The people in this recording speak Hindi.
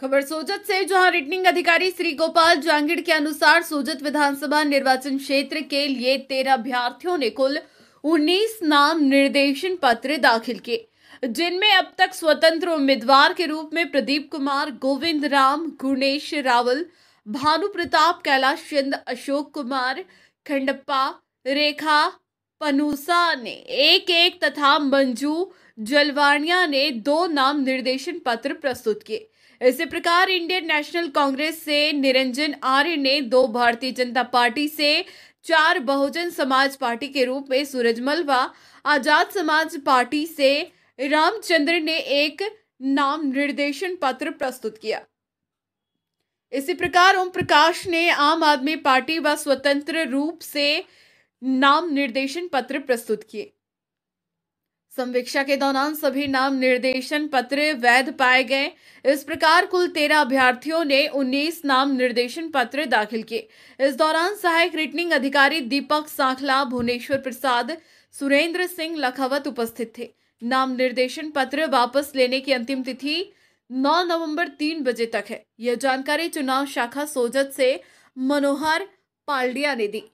खबर सोजत से जहां रिटर्निंग अधिकारी श्री गोपाल जांगिड़ के अनुसार सोजत विधानसभा निर्वाचन क्षेत्र के लिए तेरह अभ्यर्थियों ने कुल उन्नीस नाम निर्देशन पत्र दाखिल किए जिनमें अब तक स्वतंत्र उम्मीदवार के रूप में प्रदीप कुमार गोविंद राम गुणेश रावल भानु प्रताप कैलाश चंद अशोक कुमार खंडप्पा रेखा पनुसा ने एक एक तथा मंजू जलवानिया ने दो नाम निर्देशन पत्र प्रस्तुत किए इसी प्रकार इंडियन नेशनल कांग्रेस से निरंजन आर्य ने दो भारतीय जनता पार्टी से चार बहुजन समाज पार्टी के रूप में सूरजमल व आजाद समाज पार्टी से रामचंद्र ने एक नाम निर्देशन पत्र प्रस्तुत किया इसी प्रकार ओम प्रकाश ने आम आदमी पार्टी व स्वतंत्र रूप से नाम निर्देशन पत्र प्रस्तुत किए संवीक्षा के दौरान सभी नाम निर्देशन पत्र वैध पाए गए इस प्रकार कुल तेरह अभ्यर्थियों ने उन्नीस नाम निर्देशन पत्र दाखिल किए इस दौरान सहायक रिटर्निंग अधिकारी दीपक सांखला भुवनेश्वर प्रसाद सुरेंद्र सिंह लखावत उपस्थित थे नाम निर्देशन पत्र वापस लेने की अंतिम तिथि 9 नवंबर 3 बजे तक है यह जानकारी चुनाव शाखा सोजत से मनोहर पालडिया ने दी